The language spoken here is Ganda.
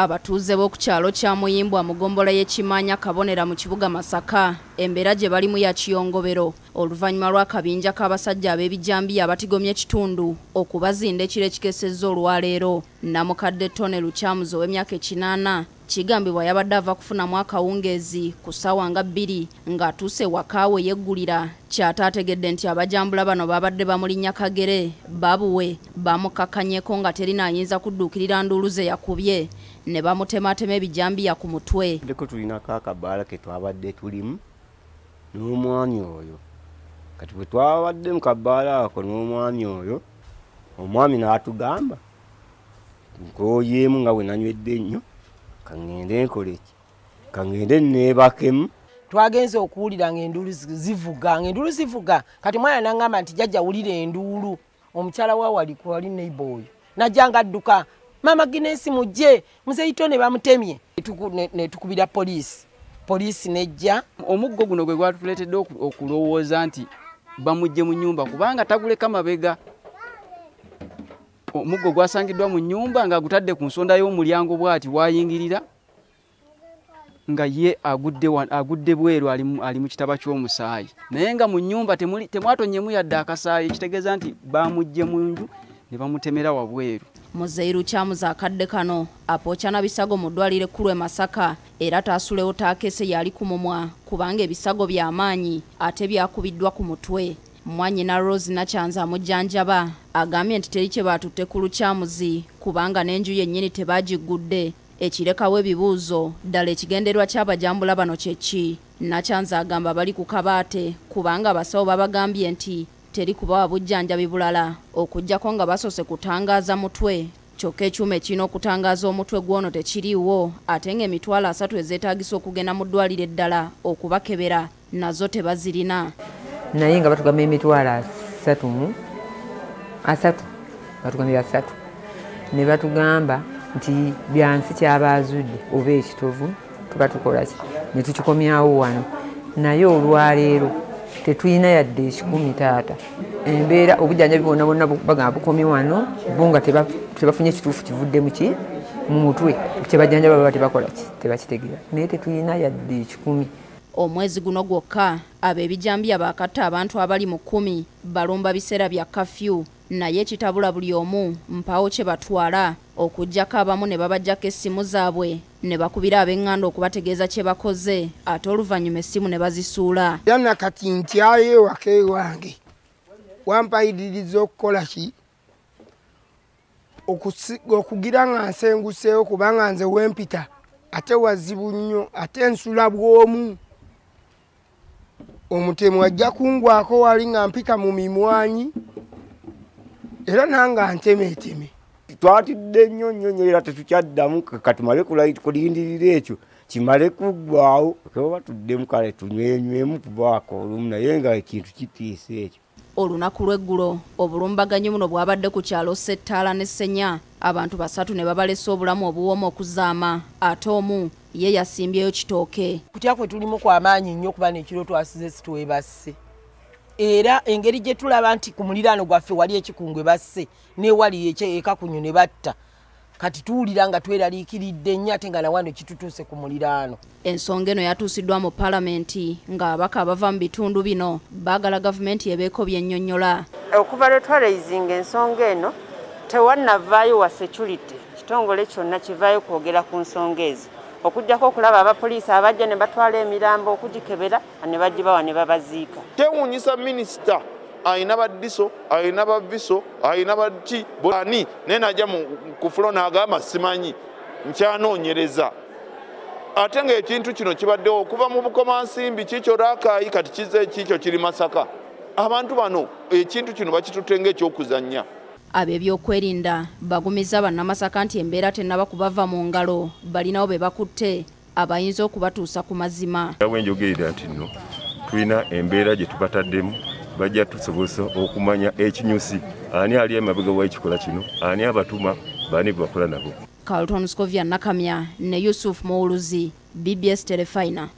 abatuuze b'oku kyalo kya muyimbwa mu ggombola y'ekimaanya kabonera mu kibuga masaka embeera gye balimu ya kiyongobero oluvannyuma lw'akabinja k'abasajja ab'ebijambiya abatigomya ekitundu okubazinda ekiro ekikesezza olwaleero namukadde tone lukyamuzi ow'emyaka ekinaana kigambibwa yabadde ava kufunamu akawungeezi ku ssaawa nga bbiri ng'atuuse wakaawe yeggulira kyataategedde nti abajambula bano baabadde bamulinnya kagere babuwe bamukakkanyeko nga terina ayinza kudduukirira nduulu ze yakubye ne bamutematema ebijambiya ku mutwe ndeko tulinako akabaala ke twabadde tulimu n'omwami oyo kati bwe twabadde mu kabaala ako n'omwami oyo omwami n'atugamba nkoyeemu nga we nanywedde nnyo kangende nkoleki kangende nebakemu twagenze okuwulira nga enduulu zivuga nga enduulu zivuga kati mwana nagamba nti jajja wulira enduulu omukyala wawalikwali neiba oyo najja nga adduka maama ginesi mugje muzeito ne bamutemye netukubira poliisi poliisi nejja omuggo guno gwe gwatuleetedde okulowooza nti bamugje mu nyumba kubanga taguleka mabega omuggo gwasangiddwa mu nyumba ngaagutadde ku nsonda y'omulyango bwati wayingirira nga ye agudde, agudde bweru ali mu kitaba ky'omusaayi naye nga mu nyumba temwatonyemu yadde akasaayi ekitegeeza nti bamugje mu nju ne bamutemera wabweru muzairu kyamuza akadde kano apookyana bisago mu ddwaliro ekkulu e masaka era taasulewo taakese yali ku mumwa kubanga ebisago by'amaanyi ate byakubiddwa ku mutwe mwanyina rose nakyanza mujjanjaba agambye nti teri kye batutte ku lukyamuzi kubanga n'enju yennyini tebagigudde ekirekawo ebibuuzo ddala ekigenderwa ky'abajambula bano kye ki nakyanza agamba bali ku kabaate kubanga abasawo babagambye nti teri kubawa bujjanjabi bulala okujjako nga basose kutangaaza mutwe kyokka ekyuma ekirina okutangaaza omutwe gw'ono tekiriiwo ate nga emitwalo asatu ezeetaagisa okugenda mu ddwaliro eddala okubakebera nazo tebazirina naye nga batugama emitwalo asatu asatu batugamira asatu ne batugamba nti byansi kyabaazudde oba ekitovu tuba tukolaki ne tukikomyawo wano naye olwaleero tetulina yadde ekikumi taata embeera obujjanjabi bwonna bonna bagamba bukomi wano bo nga tebafunye ekituufu kivudde muki mu mutwe kyebajjanjaba baba tebakolaki tebakitegeera naye tetulina yadde ekikumi omwezi guno gwokka ab'ebijambiya bakatta abantu abali mu kkumi balumba biseera bya kafyu naye kitabula buli omu mpaawo kye batwala okugjako abamu ne babajjako essimu zaabwe ne bakubira ab'enganda okubategeeza kye bakoze ate oluvannyuma essimu ne bazisuula yana kati ntyayo ewaka ewange wampayiririza okukola ki okugira nga nsenguseewo kubanga nze wempita ate wazibu nnyo ate nsula bw'omu omutemu ajja kungwako wali nga mpika mu mimwanyi era nanga ntemeeteme twatidde nnyo nnyo nnyo era tetukyaddamu katumale kulindirira ekyo kimale kuggwawo keoba tuddemu kale tunywenywemu kubaako olumu naye nga ekintu kitiisa ekyo olunaku lw'eggulo obulumbaganyi buno bwabadde ku kyalo ssettaala ne ssenya abantu basatu ne babalesa obulamu obuwoma okuzaama ate omu ye yasimbyeyo kitooke kutya kwe tulimu kwamaanyi nnyo okuba nekiro twasize situwebasse era engeri gye tulaba nti ku muliraano gwaffe wali ekikungwe basse newali ekakunyu ne batta kati tuwulira nga tweraliikiridde nnyo ate nga nawano kitutuuse ku muliraano ensonga eno yatuusiddwa mu paalamenti ng'abaka abava mu bitundu bino baagala gavumenti ebeeko byennyonnyola okuva lwe twalayizinga ensonga eno tewannavaayo wa security kitongole kyonna kivaayo kwogera ku nsonga ezo okujjako okulaba abapoliisi abajja ne batwala emirambo okugikebera ne bagibawa ne babaziika kewuunyisa minisita ayina baddiso ayina baviso ayina bati bani naye najja ku fulo n'agamba simanyi nkyanoonyereza ate ngaekintu kino kibaddewo okuva mu bukomansimbi kikyo rakayi kati kize kikyo kiri masaka abantu bano ekintu kino bakitutenga ekyokuzannya ab'ebyokwerinda bagumiza bannamasaka nti embeera tennaba kubava mu ngalo balinawo be bakutte abayinza okubatuusa ku mazima wenjogerera nti nno tulina embeera gye tubataddemu bajja tusobosa okumanya ekinyusi ani ali emabega waekikola kino ani abatuma baani bwebakola nabo carltonscovia nakamya ne yusuf mowuluzi bbs telefina